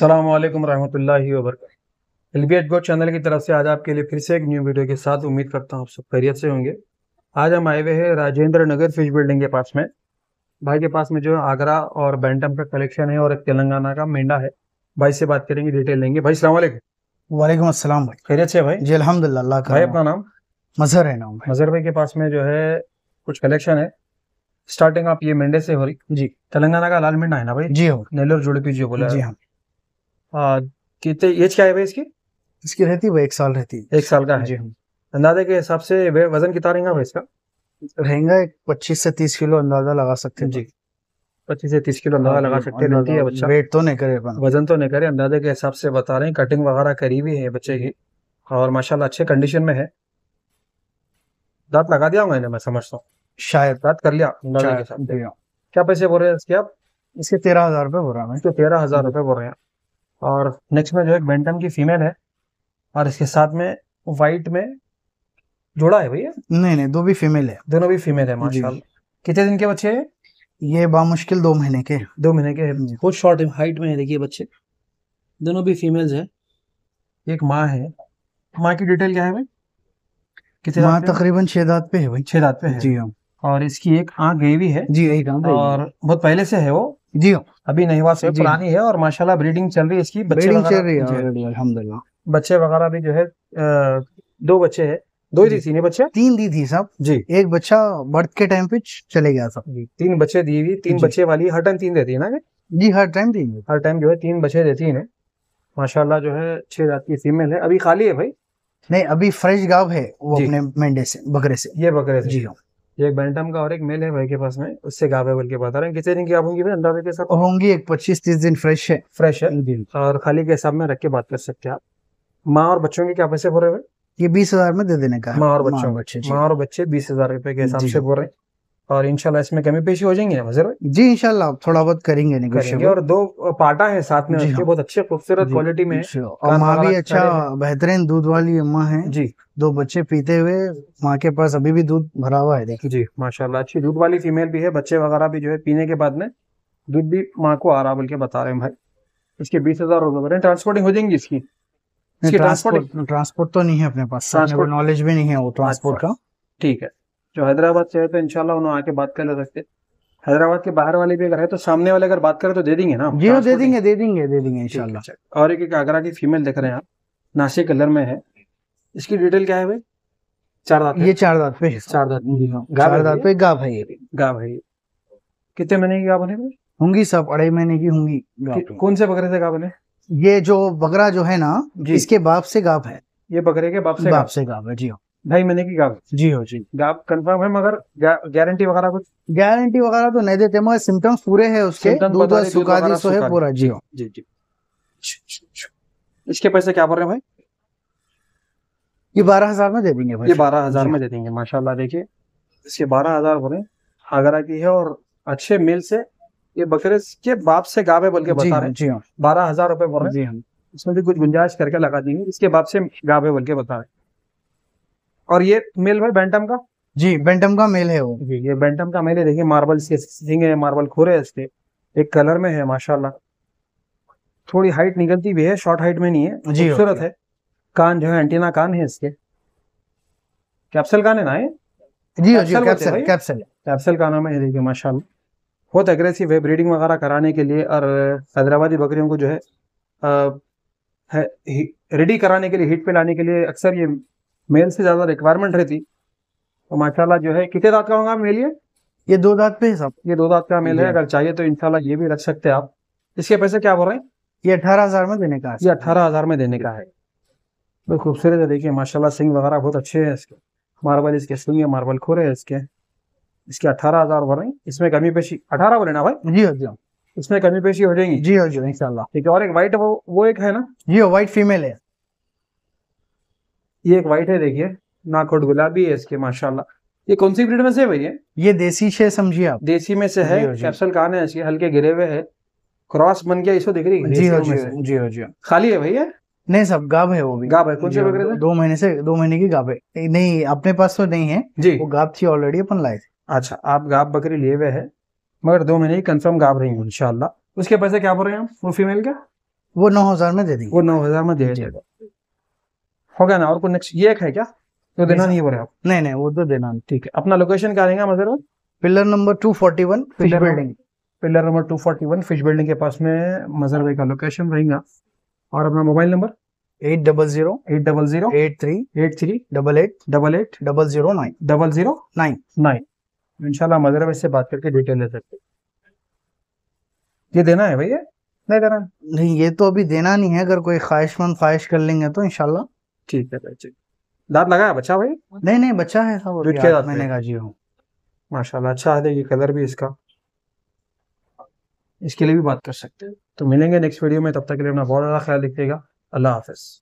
अल्लाम वरहमल वर्क L B H go channel की तरफ से आज आपके लिए फिर से एक न्यू वीडियो के साथ उम्मीद करता हूँ आप सब खैरियत से होंगे आज हम आए हुए हैं राजेंद्र नगर फिश बिल्डिंग के पास में भाई के पास में जो आगरा और बैंटम का कलेक्शन है और एक तेलंगाना का मेंढा है भाई से बात करेंगे डिटेल लेंगे भाई सलाम वालेकुम अस्सलाम भाई खैरियत से भाई जी अलहमदिल्ला भाई अपना नाम मजहर है नाम मजहर भाई के पास में जो है कुछ कलेक्शन है स्टार्टिंग आप ये मेंढे से हो रही जी तेलंगाना का लाल मेंढा है ना भाई जी हो नेल्लोर जुड़पी जी बोला जी हाँ हाँ, कितने एज क्या है भाई इसकी इसकी रहती है एक साल रहती है एक साल का है जी हाँ। अंदाजे के हिसाब से वजन कितना रहेगा भाई इसका रहेगा एक पच्चीस से तीस किलो अंदाजा लगा सकते हैं जी पच्चीस से तीस किलो अंदाजा हाँ, लगा सकते हैं रहती है बच्चा वेट तो नहीं करे वजन तो नहीं करे अंदाजे के हिसाब से बता रहे हैं कटिंग वगैरह करी हुई है बच्चे की और माशाल्लाह अच्छे कंडीशन में है दांत लगा दिया मैंने मैं समझता हूँ शायद दांत कर लिया अंदाजे के हिसाब क्या पैसे बोल रहे हैं इसके आप इसके तेरह हजार रुपये बोल रहा हूँ तेरह हजार रुपये बोल रहे हैं और नेक्स्ट में जो है बेंटम की फीमेल है और इसके साथ में वाइट में जोड़ा है भैया नहीं नहीं दो भी फीमेल है दोनों भी फीमेल है माशाल्लाह कितने दिन के बच्चे हैं ये बामुश्किल दो महीने के दो महीने के बहुत शॉर्ट हाइट में है देखिए बच्चे दोनों भी फीमेल्स है एक माँ है माँ की डिटेल क्या है भाई कितने माँ तकरीबन छह दांत पे है भाई छह दांत पे है जी हाँ और इसकी एक आँख गई भी है जी यही और बहुत पहले से है वो जी हाँ। अभी नहींवा से पुरानी है और माशाल्लाह ब्रीडिंग चल रही है इसकी बच्चे ब्रीडिंग चल रही है अल्हम्दुलिल्लाह बच्चे वगैरह भी जो है दो बच्चे है दो दी थी बच्चे तीन दी थी सब जी एक बच्चा बर्थ के टाइम पे चले गया सब जी तीन बच्चे दी हुई तीन बच्चे वाली हर टाइम तीन देती है ना जी हर टाइम दी हर टाइम जो है तीन बच्चे देती है माशाला जो है छह रात की फीमेल है अभी खाली है भाई नहीं अभी फ्रेश गाव है वो अपने मेंढे से बकरे से ये बकरे से जी हाँ ये एक बैंटम का और एक मेल है भाई के पास में उससे गावे बोल के बता रहे हैं कितने दिन की आप होंगी अंडा के साथ होंगी एक पच्चीस तीस दिन फ्रेश है फ्रेश है और खाली के हिसाब में रख के बात कर सकते हैं आप माँ और बच्चों के क्या पैसे बोल रहे हैं ये बीस हजार में दे देने का माँ और बच्चों बच्चे माँ और बच्चे बीस हजार रुपए के हिसाब से बोल रहे हैं और इनशाला इसमें कमी पेशी हो जाएंगे ना जी इनशाला थोड़ा बहुत करेंगे करेंगे और दो पाटा है साथ में उसके हाँ। बहुत अच्छे खूबसूरत क्वालिटी में और माँ भी अच्छा बेहतरीन दूध वाली अम्मा है जी दो बच्चे पीते हुए माँ के पास अभी भी दूध भरा हुआ है देखिए जी माशाल्लाह अच्छी दूध वाली फीमेल भी है बच्चे वगैरह भी जो है पीने के बाद में दूध भी माँ को आ रहा बोल के बता रहे हैं भाई इसके बीस हजार रुपए ट्रांसपोर्टिंग हो जाएंगी इसकी ट्रांसपोर्ट ट्रांसपोर्ट तो नहीं है अपने पास नॉलेज भी नहीं है वो ट्रांसपोर्ट अच्छा। का ठीक है जो हैदराबाद से है तो इनशाला उन्होंने आके बात कर ले सकते हैदराबाद के बाहर वाले भी अगर है तो सामने वाले अगर बात करें तो दे देंगे ना जी दे देंगे दे देंगे दे देंगे इनशाला और एक एक आगरा की फीमेल देख रहे हैं आप नासिक कलर में है इसकी डिटेल क्या है भाई चार दांत ये चार दांत पे चार दांत चार दांत पे गा भाई गा भाई कितने महीने की गा बने होंगी सब अढ़ाई महीने की होंगी कौन से बकरे से गा बने ये जो बकरा जो है ना इसके बाप से गाप है ये बकरे के बाप से बाप से गाप है जी हाँ ढाई महीने की गाप जी हो जी गाप तो कंफर्म है मगर गारंटी वगैरह कुछ गारंटी वगैरह तो नहीं देते मगर सिम्टम्स पूरे है उसके दूध और सुखादी सो है पूरा जी जी जी इसके पैसे क्या बोल रहे हैं भाई ये बारह हजार में दे देंगे भाई ये बारह हजार में दे देंगे माशाल्लाह देखिए इसके बारह हजार बोले आगरा की है और अच्छे मिल से ये बकरे के बाप से गावे बोल के बता हाँ, रहे हैं हाँ। बारह हजार रुपए बोल रहे हैं हाँ। इसमें भी कुछ गुंजाइश करके लगा देंगे इसके बाप से गावे बोल के बता रहे हैं और ये मेल भाई बैंटम का जी बैंटम का मेल है वो जी ये बैंटम का मेल है देखिए मार्बल सिंह है मार्बल खोरे इसके एक कलर में है माशाल्लाह थोड़ी हाइट निकलती भी है शॉर्ट हाइट में नहीं है जी खूबसूरत है कान जो है एंटीना कान है इसके कैप्सल कान है ना ये जी कैप्सल कैप्सल कैप्सल कानों में है देखिए माशाल्लाह बहुत एग्रेसिव है ब्रीडिंग वगैरह कराने के लिए और हैदराबादी बकरियों को जो है रेडी कराने के लिए हीट पे लाने के लिए अक्सर ये मेल से ज़्यादा रिक्वायरमेंट रहती तो माशाला जो है कितने दांत का होगा मेल ये ये दो दांत पे है ये दो दांत का मेल है अगर चाहिए तो इनशाला ये भी रख सकते हैं आप इसके पैसे क्या बोल रहे हैं ये अठारह हजार में देने का है ये अठारह हजार में देने का है बहुत तो खूबसूरत है देखिए माशाल्लाह सिंग वगैरह बहुत अच्छे हैं इसके मार्बल इसके सिंग है मार्बल खोरे है इसके इसके अठारह हजार बोल रहे हैं इसमें कमी पेशी अठारह बोले ना भाई जी जी इसमें कमी पेशी हो जाएंगी जी हो जाएगी ठीक है और एक व्हाइट वो, वो एक है ना जी व्हाइट फीमेल है ये एक वाइट है देखिए नाखोट गुलाबी है इसके माशाला ये कौन सी ब्रीड में से भैया ये देसी शे समझिए आप देसी में से है कैप्सल कान है इसके हल्के गिरे हुए है क्रॉस बन गया इसको दिख रही है जी हो हाँ जी हो जी हो हाँ जी खाली है भैया नहीं सब गाब है वो भी गाब है कुछ से दो महीने से दो महीने की गाब है नहीं अपने पास तो नहीं है जी वो गाब थी ऑलरेडी अपन लाए थे अच्छा आप गाब बकरी लिए हुए है मगर दो महीने की कंफर्म गाब रही हूँ इनशाला उसके पैसे क्या बोल रहे हैं आप वो फीमेल का वो नौ हजार में दे देंगे वो नौ हजार में दे देगा हो गया ना और कोई नेक्स्ट ये एक है क्या तो देना नहीं हो रहा आप नहीं नहीं वो तो देना ठीक है अपना लोकेशन क्या रहेगा मजर pillar number two forty one fish building pillar number two forty one fish building के पास में मजर भाई का लोकेशन रहेगा और अपना mobile number eight double zero eight double zero eight three eight three double eight double eight double zero nine double zero nine nine इनशाला मदर से बात करके डिटेल ले सकते ये देना है भैया नहीं देना नहीं ये तो अभी देना नहीं है अगर कोई ख्वाहिशमंद ख्वाहिश कर लेंगे तो इनशाला ठीक है भाई ठीक दांत लगाया बच्चा भाई नहीं नहीं बच्चा है सब अभी आठ महीने का जी हूँ माशाल्लाह अच्छा है देखिए कलर भी इसका इसके लिए भी बात कर सकते हैं तो मिलेंगे नेक्स्ट वीडियो में तब तक के लिए अपना बहुत ज़्यादा ख्याल रखिएगा अल्लाह हाफिज़